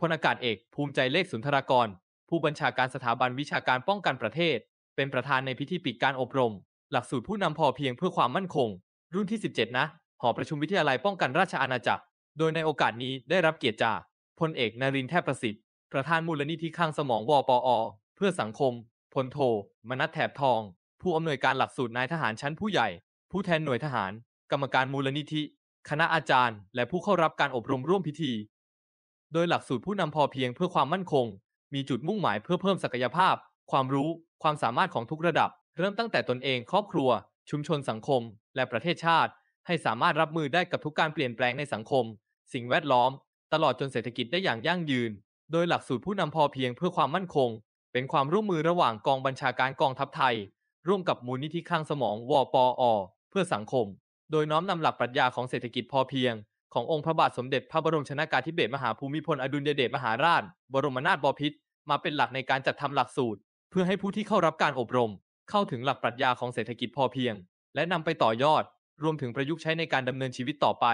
พลอากาศเอกภูมิใจเลขสุนทรากร ผู้บัญชาการสถาบันวิชาการป้องกันประเทศเป็นประธานในพิธีปิดการอบรม หลักสูตรผู้นำพอเพียงเพื่อความมั่นคง รุ่นที่ 17 นะ หอประชุมวิทยาลัยป้องกันราชอาณาจักร โดยในโอกาสนี้ได้รับเกียรติจากพลเอกนรินทร์แทบประสิทธิ์ประธานมูลนิธิข้างสมองวปอเพื่อสังคม พลโท มนัทแถบทอง ผู้อำนวยการหลักสูตรนายทหารชั้นผู้ใหญ่ ผู้แทนหน่วยทหาร กรรมการมูลนิธิ คณะอาจารย์ และผู้เข้ารับการอบรมร่วมพิธีโดยหลักสูตรผู้นำพอเพียงเพื่อความมั่นคง มีจุดมุ่งหมายเพื่อเพิ่มศักยภาพ ความรู้ ความสามารถของทุกระดับ เริ่มตั้งแต่ตนเอง ครอบครัว ชุมชนสังคม และประเทศชาติ ให้สามารถรับมือได้กับทุกการเปลี่ยนแปลงในสังคม สิ่งแวดล้อม ตลอดจนเศรษฐกิจได้อย่างยั่งยืน โดยหลักสูตรผู้นำพอเพียงเพื่อความมั่นคง เป็นความร่วมมือระหว่างกองบัญชาการกองทัพไทย ร่วมกับมูลนิธิข้างสมองวปอเพื่อสังคม โดยน้อมนำหลักปรัชญาของเศรษฐกิจพอเพียงขององค์พระบาทสมเด็จพระบรมชนากาธิเบศรมหาภูมิพล อดุลยเดชมหาราช บรมนาถบพิตรมาเป็นหลักในการจัดทำหลักสูตร เพื่อให้ผู้ที่เข้ารับการอบรม เข้าถึงหลักปรัชญาของเศรษฐกิจพอเพียง และนำไปต่อยอด รวมถึงประยุกต์ใช้ในการดำเนินชีวิตต่อไป